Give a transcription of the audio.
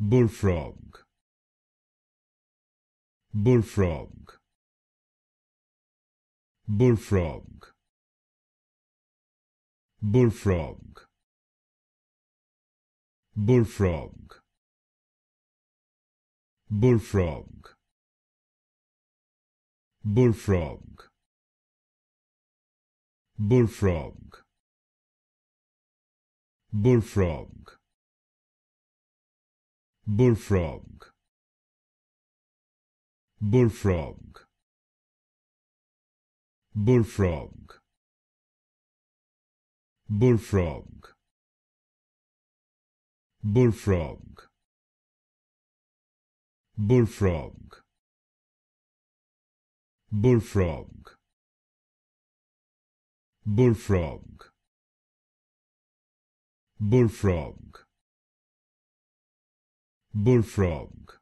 bullfrog bullfrog bullfrog bullfrog bullfrog bullfrog bullfrog bullfrog bullfrog bullfrog bullfrog bullfrog bullfrog bullfrog bullfrog bullfrog bullfrog bullfrog bullfrog